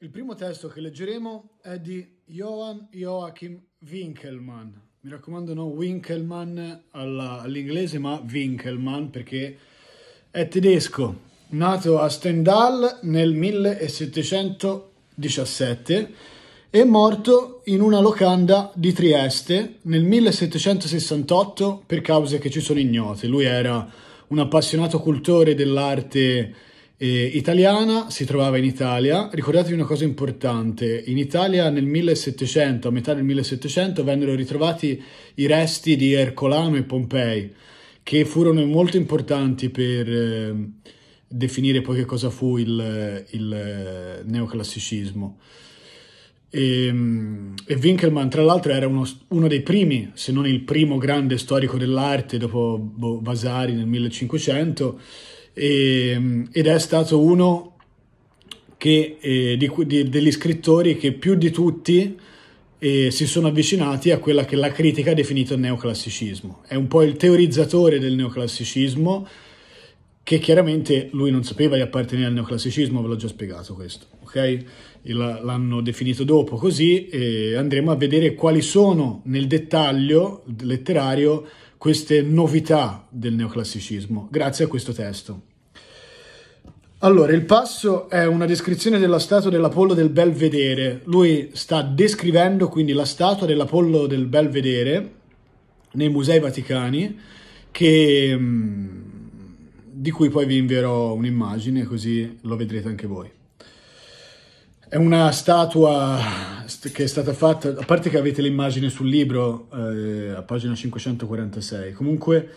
Il primo testo che leggeremo è di Johann Joachim Winkelmann. Mi raccomando, non Winkelmann alla, all'inglese, ma Winkelmann perché è tedesco. Nato a Stendhal nel 1717 e morto in una locanda di Trieste nel 1768 per cause che ci sono ignote. Lui era un appassionato cultore dell'arte eh, italiana, si trovava in Italia. Ricordatevi una cosa importante, in Italia nel 1700, a metà del 1700, vennero ritrovati i resti di Ercolano e Pompei, che furono molto importanti per eh, definire poi che cosa fu il, il eh, neoclassicismo. Ehm, e, e Winkelmann, tra l'altro, era uno, uno, dei primi, se non il primo grande storico dell'arte dopo boh, Vasari nel 1500 e, ehm, ed è stato uno che, eh, di, di, degli scrittori che più di tutti eh, si sono avvicinati a quella che la critica ha definito il neoclassicismo. È un po' il teorizzatore del neoclassicismo che chiaramente lui non sapeva di appartenere al neoclassicismo, ve l'ho già spiegato questo, ok? L'hanno definito dopo così e andremo a vedere quali sono nel dettaglio letterario queste novità del neoclassicismo grazie a questo testo. Allora, il passo è una descrizione della statua dell'Apollo del Belvedere. Lui sta descrivendo quindi la statua dell'Apollo del Belvedere nei musei vaticani, che, di cui poi vi invierò un'immagine così lo vedrete anche voi. È una statua che è stata fatta, a parte che avete l'immagine sul libro eh, a pagina 546, comunque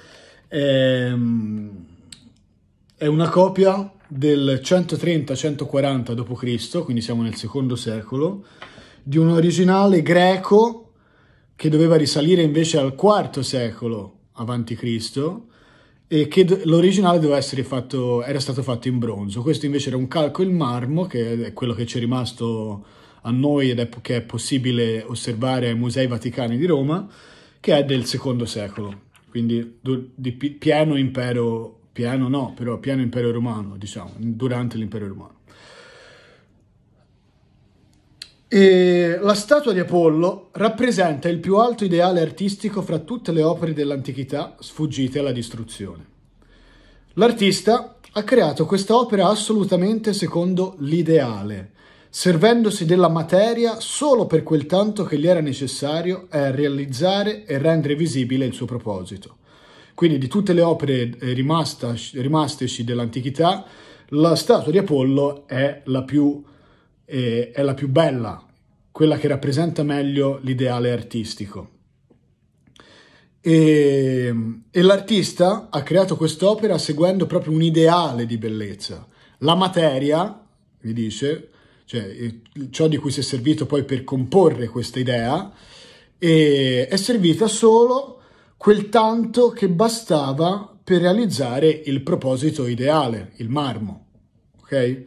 ehm, è una copia del 130-140 d.C., quindi siamo nel secondo secolo, di un originale greco che doveva risalire invece al IV secolo a.C. e che l'originale fatto, era stato fatto in bronzo. Questo invece era un calco in marmo, che è quello che ci è rimasto a noi ed è, che è possibile osservare ai Musei Vaticani di Roma, che è del secondo secolo, quindi di pieno impero piano no, però pieno impero romano, diciamo, durante l'impero romano. E la statua di Apollo rappresenta il più alto ideale artistico fra tutte le opere dell'antichità sfuggite alla distruzione. L'artista ha creato questa opera assolutamente secondo l'ideale, servendosi della materia solo per quel tanto che gli era necessario a realizzare e rendere visibile il suo proposito. Quindi di tutte le opere eh, rimasteci dell'antichità, la statua di Apollo è la più, eh, è la più bella, quella che rappresenta meglio l'ideale artistico. E, ehm, e l'artista ha creato quest'opera seguendo proprio un ideale di bellezza. La materia, mi dice, cioè eh, ciò di cui si è servito poi per comporre questa idea, eh, è servita solo quel tanto che bastava per realizzare il proposito ideale, il marmo. Ok?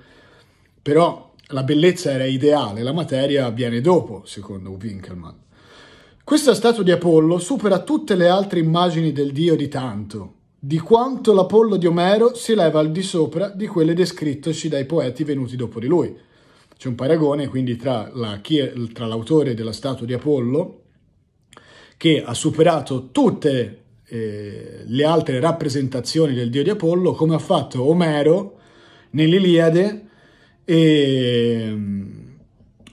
Però la bellezza era ideale, la materia viene dopo, secondo Winkelmann. Questa statua di Apollo supera tutte le altre immagini del dio di tanto, di quanto l'Apollo di Omero si leva al di sopra di quelle descrittoci dai poeti venuti dopo di lui. C'è un paragone quindi tra, la, tra l'autore della statua di Apollo che ha superato tutte eh, le altre rappresentazioni del dio di Apollo, come ha fatto Omero nell'Iliade, e, mm,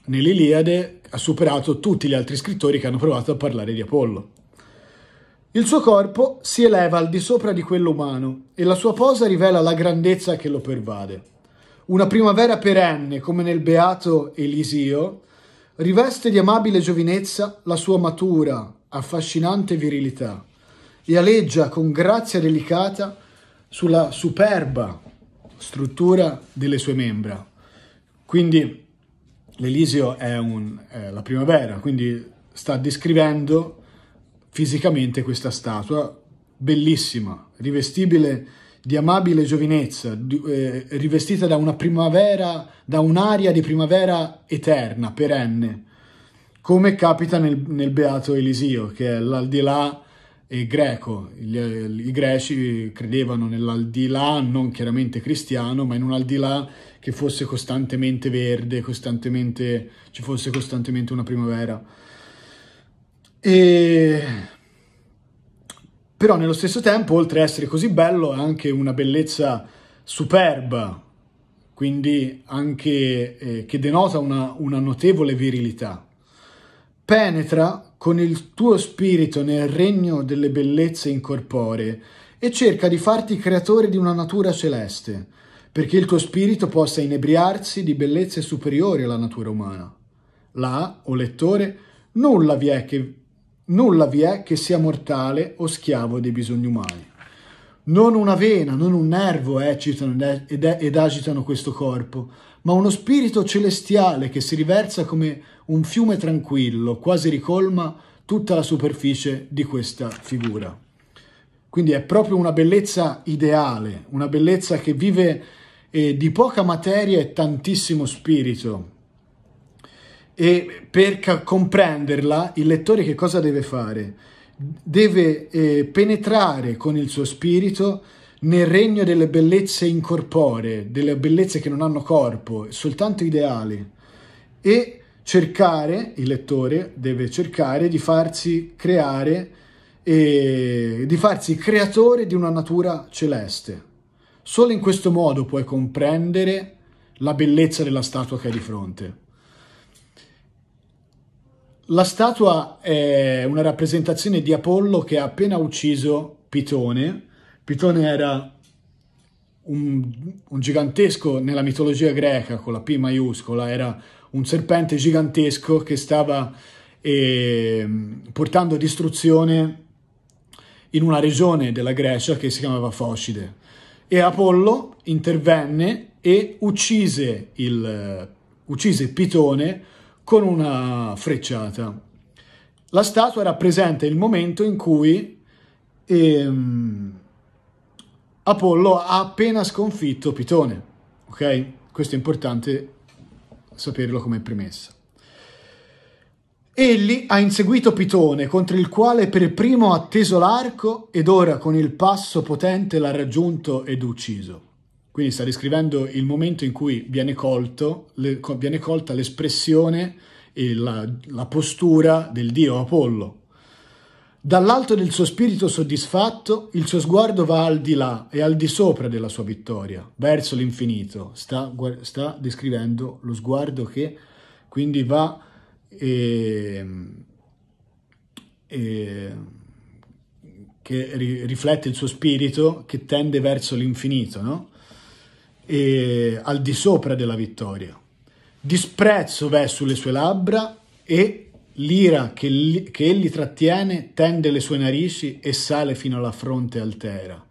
nell'Iliade ha superato tutti gli altri scrittori che hanno provato a parlare di Apollo. Il suo corpo si eleva al di sopra di quello umano e la sua posa rivela la grandezza che lo pervade. Una primavera perenne, come nel beato Elisio, riveste di amabile giovinezza la sua matura, affascinante virilità e aleggia con grazia delicata sulla superba struttura delle sue membra. Quindi l'Elisio è, è la primavera, quindi sta descrivendo fisicamente questa statua bellissima, rivestibile di amabile giovinezza, di, eh, rivestita da una primavera, da un'aria di primavera eterna, perenne, come capita nel, nel Beato Elisio, che è l'aldilà e greco. I greci credevano nell'aldilà, non chiaramente cristiano, ma in un aldilà che fosse costantemente verde, costantemente, ci fosse costantemente una primavera. E... Però nello stesso tempo, oltre a essere così bello, è anche una bellezza superba, quindi anche eh, che denota una, una notevole virilità. Penetra con il tuo spirito nel regno delle bellezze incorporee e cerca di farti creatore di una natura celeste, perché il tuo spirito possa inebriarsi di bellezze superiori alla natura umana. Là, o lettore, nulla vi è che, nulla vi è che sia mortale o schiavo dei bisogni umani. Non una vena, non un nervo eccitano eh, ed agitano questo corpo, ma uno spirito celestiale che si riversa come un fiume tranquillo, quasi ricolma tutta la superficie di questa figura. Quindi è proprio una bellezza ideale, una bellezza che vive eh, di poca materia e tantissimo spirito. E per comprenderla, il lettore che cosa deve fare? Deve eh, penetrare con il suo spirito nel regno delle bellezze incorporee, delle bellezze che non hanno corpo, soltanto ideali, e cercare, il lettore deve cercare di farsi creare e di farsi creatore di una natura celeste. Solo in questo modo puoi comprendere la bellezza della statua che hai di fronte. La statua è una rappresentazione di Apollo che ha appena ucciso Pitone, Pitone era un, un gigantesco nella mitologia greca, con la P maiuscola, era un serpente gigantesco che stava eh, portando distruzione in una regione della Grecia che si chiamava Focide. E Apollo intervenne e uccise, il, uccise Pitone con una frecciata. La statua rappresenta il momento in cui ehm, Apollo ha appena sconfitto Pitone, ok? Questo è importante saperlo come premessa. Egli ha inseguito Pitone, contro il quale per primo ha teso l'arco ed ora con il passo potente l'ha raggiunto ed ucciso. Quindi sta descrivendo il momento in cui viene, colto, le, viene colta l'espressione e la, la postura del dio Apollo, Dall'alto del suo spirito soddisfatto, il suo sguardo va al di là e al di sopra della sua vittoria, verso l'infinito. Sta, sta descrivendo lo sguardo che quindi va e, ehm, e, ehm, che ri, riflette il suo spirito che tende verso l'infinito, no? E, al di sopra della vittoria. Disprezzo v'è sulle sue labbra e L'ira che, li, che egli trattiene tende le sue narici e sale fino alla fronte altera.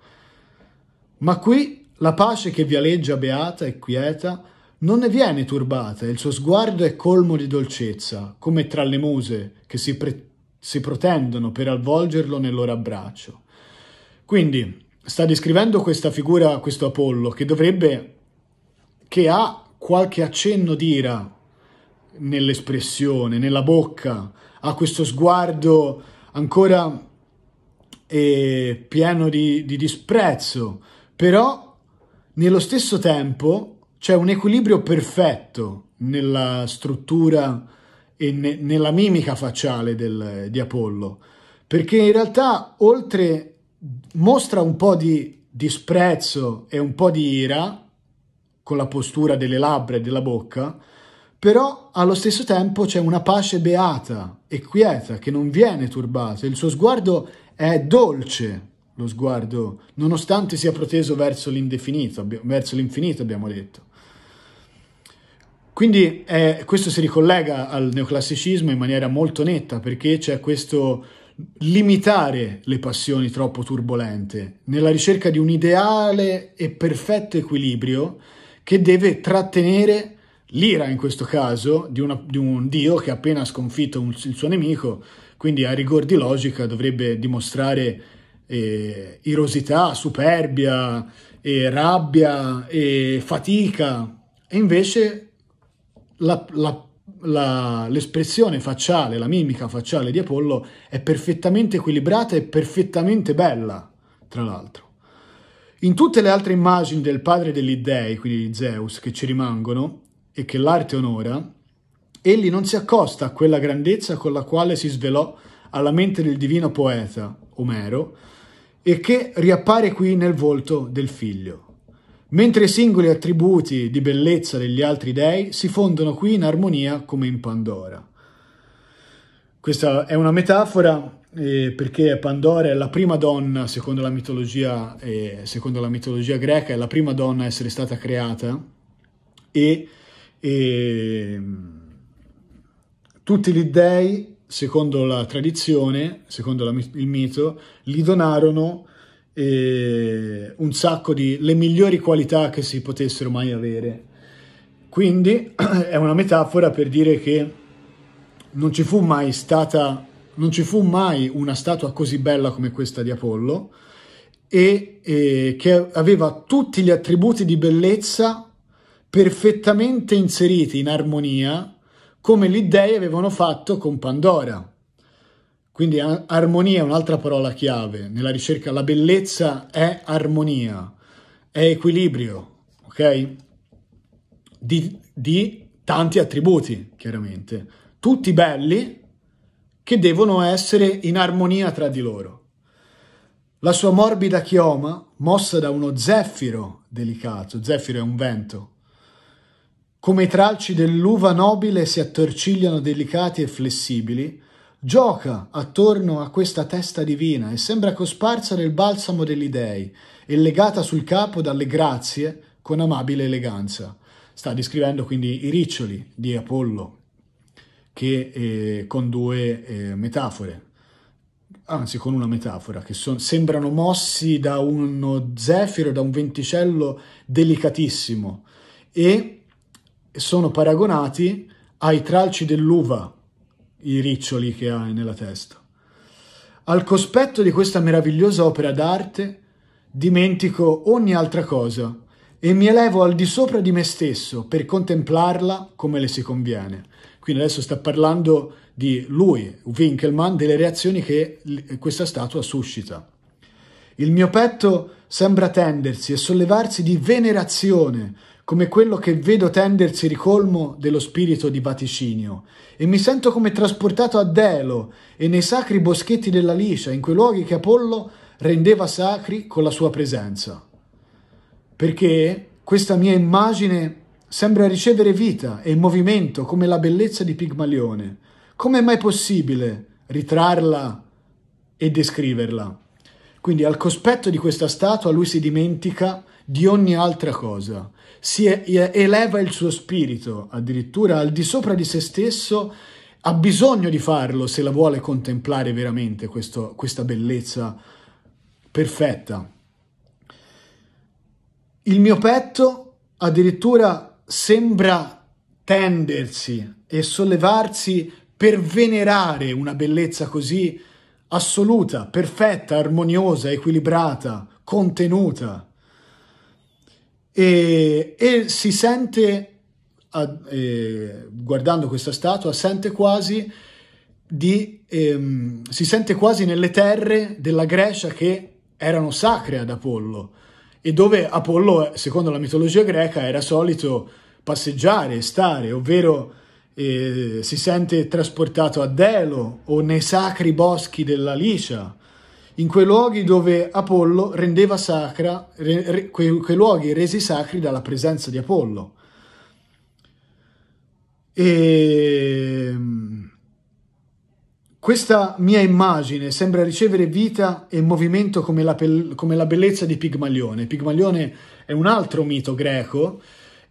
Ma qui la pace che vialeggia beata e quieta non ne viene turbata il suo sguardo è colmo di dolcezza, come tra le muse che si, pre- si protendono per avvolgerlo nel loro abbraccio. Quindi sta descrivendo questa figura, questo Apollo, che dovrebbe, che ha qualche accenno di ira nell'espressione, nella bocca, ha questo sguardo ancora eh, pieno di, di disprezzo, però nello stesso tempo c'è un equilibrio perfetto nella struttura e ne, nella mimica facciale del, di Apollo, perché in realtà oltre mostra un po' di disprezzo e un po' di ira con la postura delle labbra e della bocca, però allo stesso tempo c'è una pace beata e quieta che non viene turbata. Il suo sguardo è dolce, lo sguardo, nonostante sia proteso verso l'indefinito, verso l'infinito abbiamo detto. Quindi eh, questo si ricollega al neoclassicismo in maniera molto netta perché c'è questo limitare le passioni troppo turbolente nella ricerca di un ideale e perfetto equilibrio che deve trattenere l'ira in questo caso di, una, di un dio che ha appena sconfitto un, il suo nemico, quindi a rigor di logica dovrebbe dimostrare eh, irosità, superbia, eh, rabbia, eh, fatica, e invece la, la l'espressione facciale, la mimica facciale di Apollo è perfettamente equilibrata e perfettamente bella, tra l'altro. In tutte le altre immagini del padre degli dei, quindi di Zeus, che ci rimangono, e che l'arte onora, egli non si accosta a quella grandezza con la quale si svelò alla mente del divino poeta, Omero, e che riappare qui nel volto del figlio. Mentre i singoli attributi di bellezza degli altri dei si fondono qui in armonia come in Pandora. Questa è una metafora eh, perché Pandora è la prima donna, secondo la, eh, secondo la, mitologia, greca, è la prima donna a essere stata creata e e mm, tutti gli dèi, secondo la tradizione, secondo la, il mito, gli donarono eh, un sacco di le migliori qualità che si potessero mai avere. Quindi è una metafora per dire che non ci fu mai stata non ci fu mai una statua così bella come questa di Apollo e eh, che aveva tutti gli attributi di bellezza perfettamente inseriti in armonia come gli dei avevano fatto con Pandora. Quindi armonia è un'altra parola chiave nella ricerca. La bellezza è armonia, è equilibrio, ok? Di, di tanti attributi, chiaramente. Tutti belli che devono essere in armonia tra di loro. La sua morbida chioma, mossa da uno zeffiro delicato, zeffiro è un vento, come i tralci dell'uva nobile si attorcigliano delicati e flessibili, gioca attorno a questa testa divina e sembra cosparsa nel balsamo degli dèi e legata sul capo dalle grazie con amabile eleganza. Sta descrivendo quindi i riccioli di Apollo che eh, con due eh, metafore, anzi con una metafora, che son, sembrano mossi da uno zefiro, da un venticello delicatissimo e sono paragonati ai tralci dell'uva, i riccioli che hai nella testa. Al cospetto di questa meravigliosa opera d'arte dimentico ogni altra cosa e mi elevo al di sopra di me stesso per contemplarla come le si conviene. Quindi adesso sta parlando di lui, Winkelmann, delle reazioni che questa statua suscita. Il mio petto sembra tendersi e sollevarsi di venerazione come quello che vedo tendersi ricolmo dello spirito di vaticinio, e mi sento come trasportato a Delo e nei sacri boschetti della Licia, in quei luoghi che Apollo rendeva sacri con la sua presenza. Perché questa mia immagine sembra ricevere vita e movimento come la bellezza di Pigmalione. Com'è mai possibile ritrarla e descriverla? Quindi al cospetto di questa statua lui si dimentica di ogni altra cosa si eleva il suo spirito addirittura al di sopra di se stesso, ha bisogno di farlo se la vuole contemplare veramente questo, questa bellezza perfetta. Il mio petto addirittura sembra tendersi e sollevarsi per venerare una bellezza così assoluta, perfetta, armoniosa, equilibrata, contenuta e, e si sente, a, eh, guardando questa statua, sente quasi di, ehm, si sente quasi nelle terre della Grecia che erano sacre ad Apollo e dove Apollo, secondo la mitologia greca, era solito passeggiare e stare, ovvero eh, si sente trasportato a Delo o nei sacri boschi della Licia in quei luoghi dove Apollo rendeva sacra, re, re, quei, quei luoghi resi sacri dalla presenza di Apollo. E mm, questa mia immagine sembra ricevere vita e movimento come la, come la bellezza di Pigmalione. Pigmalione è un altro mito greco,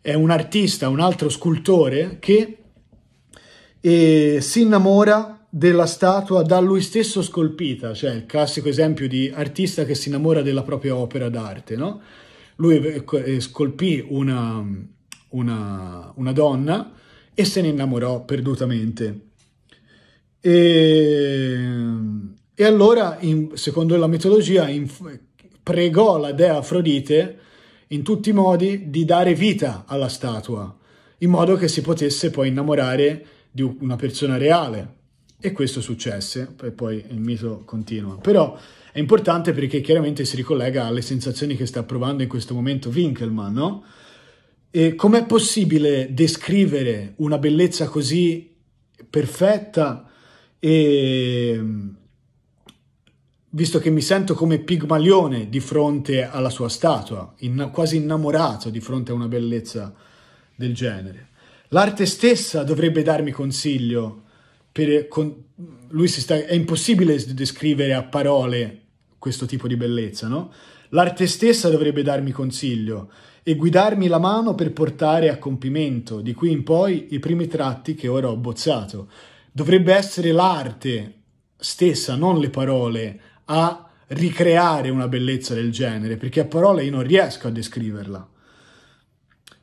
è un artista, un altro scultore che eh, si innamora della statua da lui stesso scolpita, cioè il classico esempio di artista che si innamora della propria opera d'arte, no? Lui scolpì una, una, una donna e se ne innamorò perdutamente. E, e allora, in, secondo la mitologia, in, pregò la dea Afrodite in tutti i modi di dare vita alla statua, in modo che si potesse poi innamorare di una persona reale, e questo successe, e poi il mito continua. Però è importante perché chiaramente si ricollega alle sensazioni che sta provando in questo momento Winkelmann, no? E com'è possibile descrivere una bellezza così perfetta e mm, visto che mi sento come Pigmalione di fronte alla sua statua, in, quasi innamorato di fronte a una bellezza del genere. L'arte stessa dovrebbe darmi consiglio per, con, lui si sta, è impossibile descrivere a parole questo tipo di bellezza, no? L'arte stessa dovrebbe darmi consiglio e guidarmi la mano per portare a compimento di qui in poi i primi tratti che ora ho bozzato. Dovrebbe essere l'arte stessa, non le parole, a ricreare una bellezza del genere, perché a parole io non riesco a descriverla.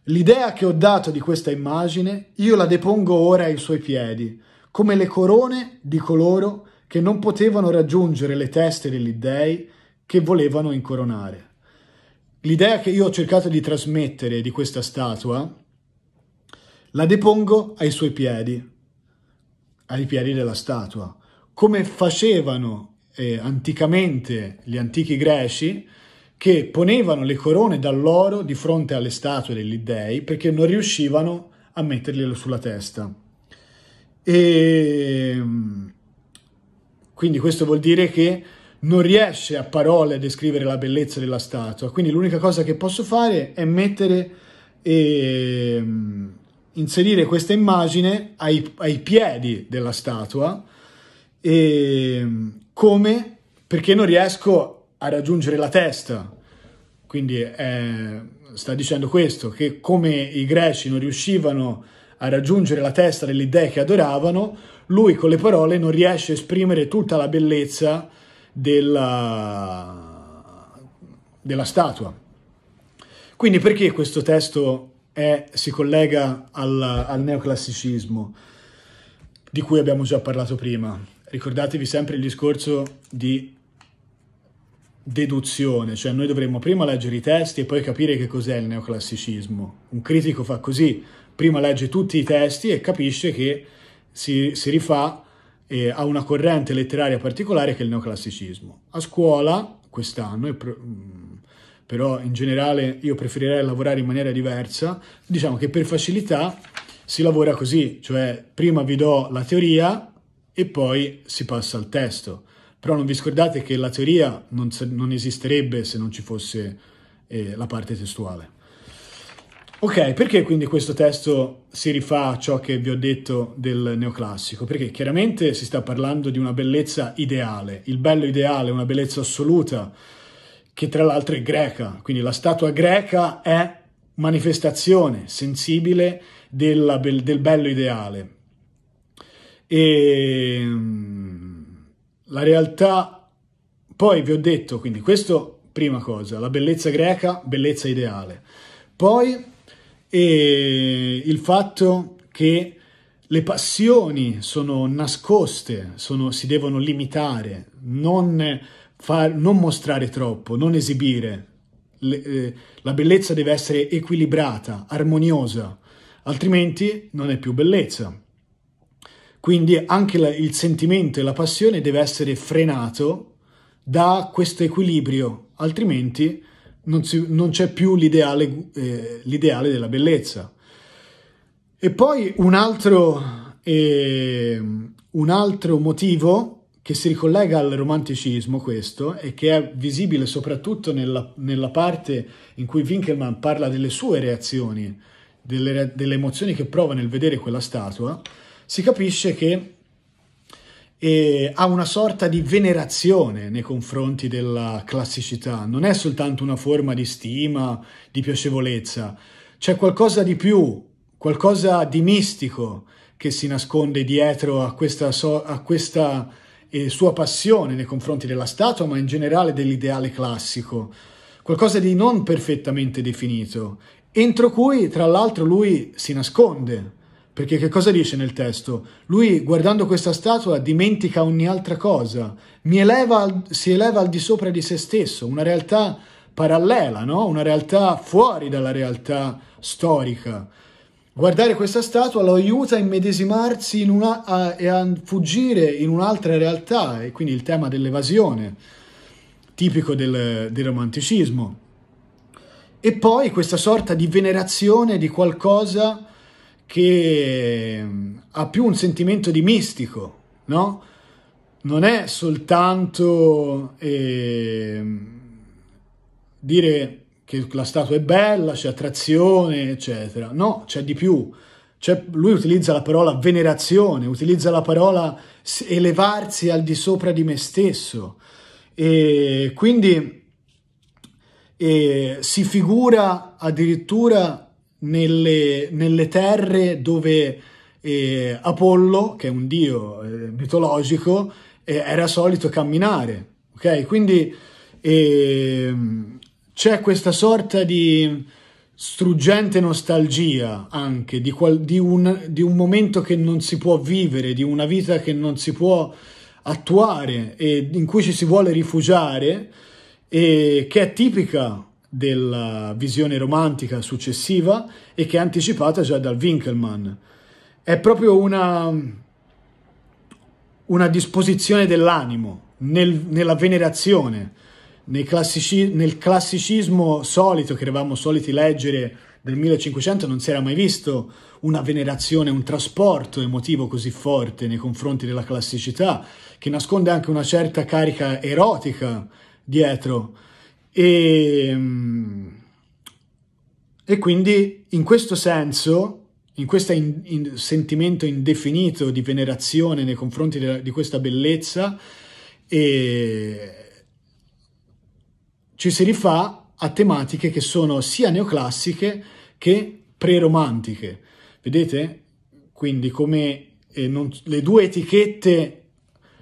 L'idea che ho dato di questa immagine, io la depongo ora ai suoi piedi, come le corone di coloro che non potevano raggiungere le teste degli dèi che volevano incoronare. L'idea che io ho cercato di trasmettere di questa statua la depongo ai suoi piedi, ai piedi della statua, come facevano eh, anticamente gli antichi greci che ponevano le corone dall'oro di fronte alle statue degli dèi perché non riuscivano a metterglielo sulla testa. E ehm, quindi questo vuol dire che non riesce a parole a descrivere la bellezza della statua. Quindi l'unica cosa che posso fare è mettere e ehm, inserire questa immagine ai, ai piedi della statua e ehm, come perché non riesco a raggiungere la testa. Quindi eh, sta dicendo questo, che come i greci non riuscivano a a raggiungere la testa delle idee che adoravano, lui con le parole non riesce a esprimere tutta la bellezza della, della statua. Quindi perché questo testo è, si collega al, al neoclassicismo di cui abbiamo già parlato prima? Ricordatevi sempre il discorso di deduzione, cioè noi dovremmo prima leggere i testi e poi capire che cos'è il neoclassicismo. Un critico fa così, prima legge tutti i testi e capisce che si, si rifà eh, a una corrente letteraria particolare che è il neoclassicismo. A scuola, quest'anno, mm, però in generale io preferirei lavorare in maniera diversa, diciamo che per facilità si lavora così, cioè prima vi do la teoria e poi si passa al testo. Però non vi scordate che la teoria non, non esisterebbe se non ci fosse eh, la parte testuale. Ok, perché quindi questo testo si rifà a ciò che vi ho detto del neoclassico? Perché chiaramente si sta parlando di una bellezza ideale, il bello ideale, una bellezza assoluta, che tra l'altro è greca, quindi la statua greca è manifestazione sensibile della, del bello ideale. E mm, la realtà, poi vi ho detto, quindi questo prima cosa, la bellezza greca, bellezza ideale. Poi e il fatto che le passioni sono nascoste, sono, si devono limitare, non, far, non, mostrare troppo, non esibire. Le, eh, la bellezza deve essere equilibrata, armoniosa, altrimenti non è più bellezza. Quindi anche la, il sentimento e la passione deve essere frenato da questo equilibrio, altrimenti non, si, non c'è più l'ideale, eh, l'ideale, della bellezza. E poi un altro, eh, un altro motivo che si ricollega al romanticismo questo e che è visibile soprattutto nella, nella parte in cui Winkelmann parla delle sue reazioni, delle, delle emozioni che prova nel vedere quella statua, si capisce che e ha una sorta di venerazione nei confronti della classicità, non è soltanto una forma di stima, di piacevolezza, c'è qualcosa di più, qualcosa di mistico che si nasconde dietro a questa, so- a questa eh, sua passione nei confronti della statua, ma in generale dell'ideale classico, qualcosa di non perfettamente definito, entro cui tra l'altro lui si nasconde perché che cosa dice nel testo? Lui, guardando questa statua, dimentica ogni altra cosa, eleva, si eleva al di sopra di se stesso, una realtà parallela, no? una realtà fuori dalla realtà storica. Guardare questa statua lo aiuta a immedesimarsi in una, a, e a fuggire in un'altra realtà, e quindi il tema dell'evasione, tipico del, del romanticismo. E poi questa sorta di venerazione di qualcosa che mm, ha più un sentimento di mistico, no? Non è soltanto eh, dire che la statua è bella, c'è attrazione, eccetera. No, c'è di più. C'è, lui utilizza la parola venerazione, utilizza la parola elevarsi al di sopra di me stesso. E quindi e si figura addirittura nelle, nelle terre dove eh, Apollo, che è un dio eh, mitologico, eh, era solito camminare. Ok, quindi ehm, c'è questa sorta di struggente nostalgia anche di, qual- di, un, di, un, momento che non si può vivere, di una vita che non si può attuare e in cui ci si vuole rifugiare e che è tipica della visione romantica successiva e che è anticipata già dal Winkelmann. È proprio una, una disposizione dell'animo nel, nella venerazione, classici, nel classicismo solito che eravamo soliti leggere del 1500 non si era mai visto una venerazione, un trasporto emotivo così forte nei confronti della classicità, che nasconde anche una certa carica erotica dietro e, mm, e quindi in questo senso, in questo in, in sentimento indefinito di venerazione nei confronti de, di questa bellezza, e, ci si rifà a tematiche che sono sia neoclassiche che preromantiche. Vedete? Quindi come eh, non, le due etichette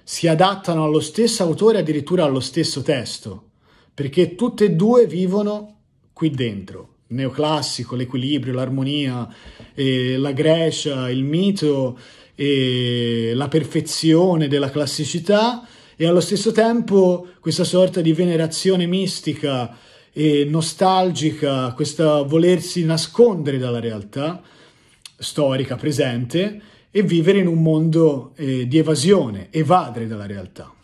si adattano allo stesso autore, addirittura allo stesso testo perché tutte e due vivono qui dentro. Il neoclassico, l'equilibrio, l'armonia, eh, la Grecia, il mito, eh, la perfezione della classicità e allo stesso tempo questa sorta di venerazione mistica e nostalgica, questo volersi nascondere dalla realtà storica presente e vivere in un mondo eh, di evasione, evadere dalla realtà.